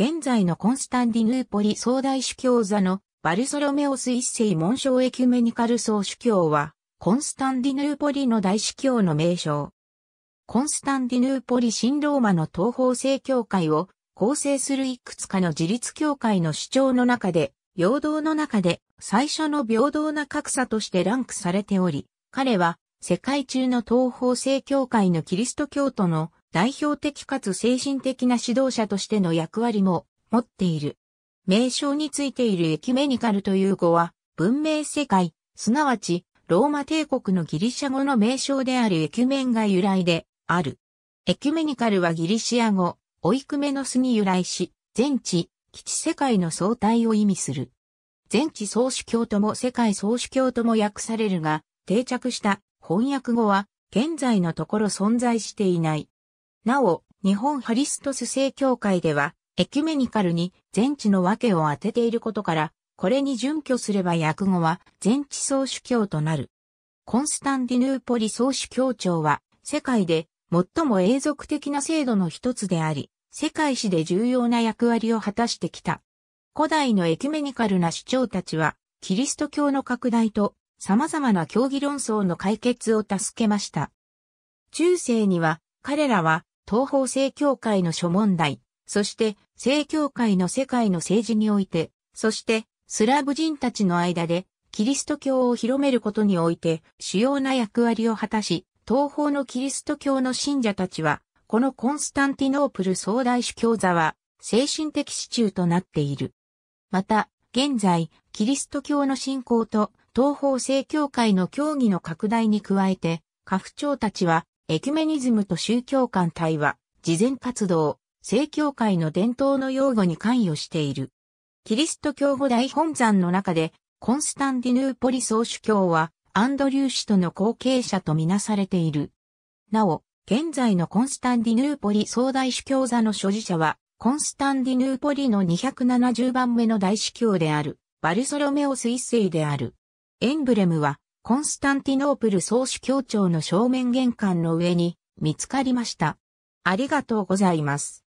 現在のコンスタンディヌーポリ総大主教座のバルソロメオス一世紋章エキュメニカル総主教は、コンスタンディヌーポリの大主教の名称。コンスタンディヌーポリ新ローマの東方正教会を構成するいくつかの自立教会の主張の中で、平等の中で最初の平等な格差としてランクされており、彼は世界中の東方正教会のキリスト教徒の代表的かつ精神的な指導者としての役割も持っている。名称についているエキメニカルという語は、文明世界、すなわち、ローマ帝国のギリシャ語の名称であるエキュメンが由来である。エキュメニカルはギリシア語、オイクメノスに由来し、全地、基地世界の総体を意味する。全地総主教とも世界総主教とも訳されるが、定着した翻訳語は現在のところ存在していない。なお、日本ハリストス正教会では、エキュメニカルに全知の訳を当てていることから、これに準拠すれば訳語は全地総主教となる。コンスタンディヌーポリ総主教庁は、世界で最も永続的な制度の一つであり、世界史で重要な役割を果たしてきた。古代のエキュメニカルな主張たちは、キリスト教の拡大と様々な教義論争の解決を助けました。中世には、彼らは東方正教会の諸問題、そして正教会の世界の政治において、そしてスラブ人たちの間でキリスト教を広めることにおいて主要な役割を果たし、東方のキリスト教の信者たちは、このコンスタンティノープル総大主教座は精神的支柱となっている。また、現在、キリスト教の信仰と東方正教会の教義の拡大に加えて、家父長たちはエキュメニズムと宗教間対話、慈善活動、正教会の伝統の用語に関与している。キリスト教語大本山の中で、コンスタンディヌーポリ総主教は、アンドリュー氏との後継者とみなされている。なお、現在のコンスタンディヌーポリ総大主教座の所持者は、コンスタンディヌーポリの270番目の大主教である、バルソロメオス一世である。エンブレムは、コンスタンティノープル総主教庁の正面玄関の上に見つかりました。ありがとうございます。